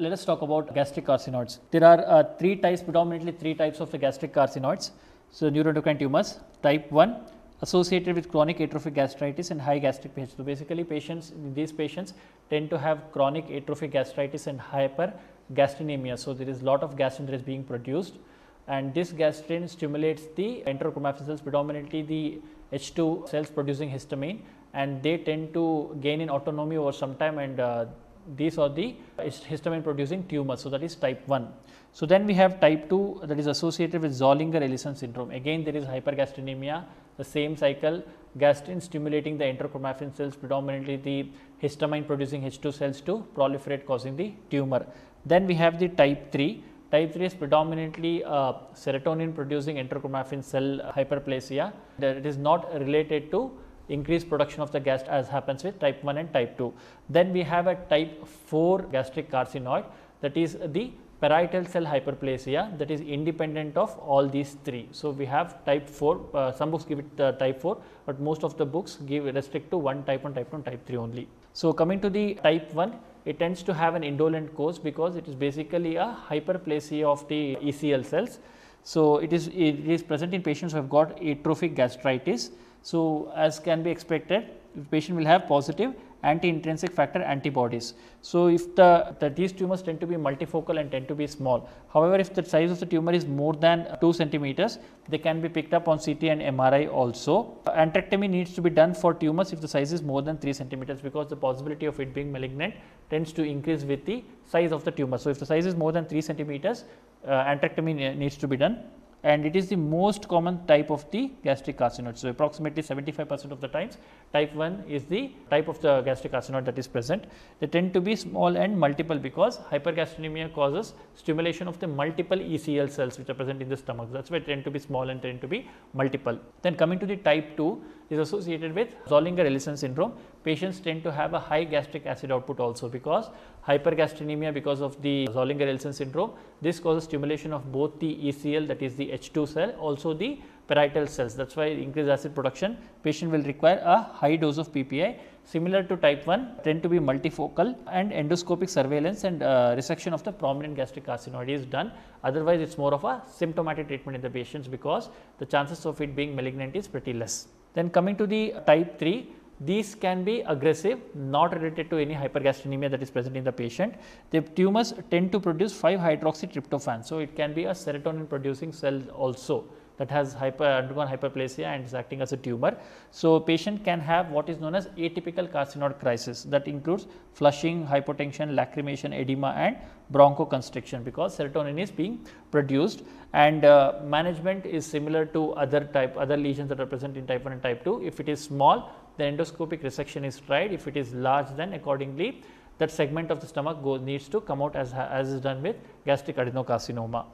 let us talk about gastric carcinoids. There are uh, three types, predominantly three types of gastric carcinoids. So, neuroendocrine tumors, type 1 associated with chronic atrophic gastritis and high gastric pH. So, basically patients, these patients tend to have chronic atrophic gastritis and hypergastrinemia. So, there is a lot of gastrin that is being produced and this gastrin stimulates the enterochromaffin cells predominantly the H2 cells producing histamine and they tend to gain in autonomy over some time and uh, these are the histamine producing tumors. So, that is type 1. So, then we have type 2 that is associated with Zollinger Ellison syndrome. Again there is hypergastrinemia, the same cycle gastrin stimulating the enterochromaffin cells predominantly the histamine producing H2 cells to proliferate causing the tumor. Then we have the type 3. Type 3 is predominantly uh, serotonin producing enterochromaffin cell uh, hyperplasia. It is not related to increased production of the gas as happens with type 1 and type 2. Then we have a type 4 gastric carcinoid that is the parietal cell hyperplasia that is independent of all these three. So, we have type 4, uh, some books give it uh, type 4, but most of the books give restrict to one type 1, type 2 type 3 only. So, coming to the type 1, it tends to have an indolent course because it is basically a hyperplasia of the ECL cells so, it is it is present in patients who have got atrophic gastritis. So, as can be expected the patient will have positive anti-intrinsic factor antibodies. So, if the, the, these tumors tend to be multifocal and tend to be small. However, if the size of the tumor is more than 2 centimeters, they can be picked up on CT and MRI also. Antrectomy needs to be done for tumors if the size is more than 3 centimeters because the possibility of it being malignant tends to increase with the size of the tumor. So, if the size is more than 3 centimeters, uh, antrectomy needs to be done and it is the most common type of the gastric carcinoid. So, approximately 75 percent of the times type 1 is the type of the gastric carcinoid that is present. They tend to be small and multiple because hypergastrinemia causes stimulation of the multiple ECL cells which are present in the stomach. That is why they tend to be small and tend to be multiple. Then coming to the type 2, is associated with Zollinger-Ellison syndrome. Patients tend to have a high gastric acid output also because hypergastrinemia because of the Zollinger-Ellison syndrome. This causes stimulation of both the ECL that is the H2 cell also the parietal cells. That is why increased acid production patient will require a high dose of PPI similar to type 1 tend to be multifocal and endoscopic surveillance and uh, resection of the prominent gastric carcinoid is done. Otherwise, it is more of a symptomatic treatment in the patients because the chances of it being malignant is pretty less. Then coming to the type 3, these can be aggressive not related to any hypergastrolemia that is present in the patient. The tumors tend to produce 5 hydroxytryptophan. So, it can be a serotonin producing cell also that has hyper, undergone hyperplasia and is acting as a tumor. So, patient can have what is known as atypical carcinoid crisis that includes flushing, hypotension, lacrimation, edema and bronchoconstriction because serotonin is being produced and uh, management is similar to other type other lesions that are present in type 1 and type 2. If it is small the endoscopic resection is tried, if it is large then accordingly that segment of the stomach goes needs to come out as, as is done with gastric adenocarcinoma.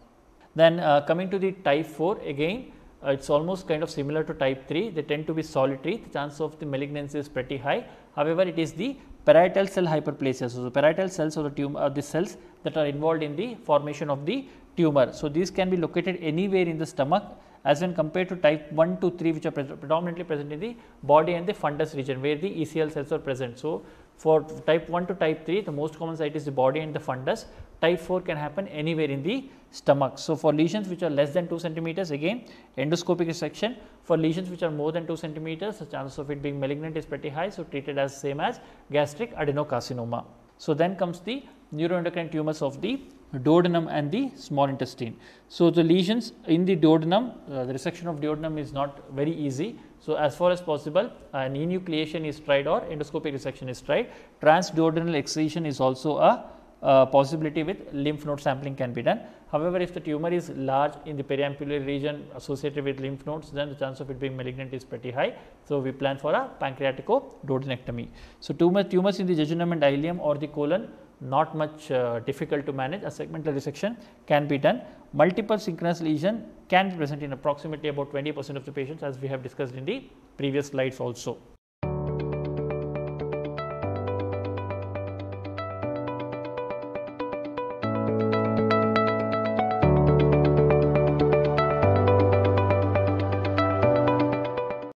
Then uh, coming to the type 4 again uh, it is almost kind of similar to type 3 they tend to be solitary the chance of the malignancy is pretty high. However, it is the parietal cell hyperplasia. So, the parietal cells of the tumor or uh, the cells that are involved in the formation of the tumor. So, these can be located anywhere in the stomach as when compared to type 1 to 3 which are predominantly present in the body and the fundus region where the ECL cells are present. So, for type 1 to type 3 the most common site is the body and the fundus type 4 can happen anywhere in the stomach. So, for lesions which are less than 2 centimeters again endoscopic resection for lesions which are more than 2 centimeters the chances of it being malignant is pretty high. So, treated as same as gastric adenocarcinoma. So, then comes the neuroendocrine tumors of the duodenum and the small intestine. So, the lesions in the duodenum, uh, the resection of duodenum is not very easy. So, as far as possible an uh, enucleation is tried or endoscopic resection is tried. Transduodenal excision is also a uh, possibility with lymph node sampling can be done. However, if the tumor is large in the periampullary region associated with lymph nodes, then the chance of it being malignant is pretty high. So, we plan for a pancreatico-duodenectomy. So, tumor, tumors in the jejunum and ileum or the colon not much uh, difficult to manage a segmental resection can be done. Multiple synchronous lesion can be present in approximately about 20 percent of the patients as we have discussed in the previous slides also.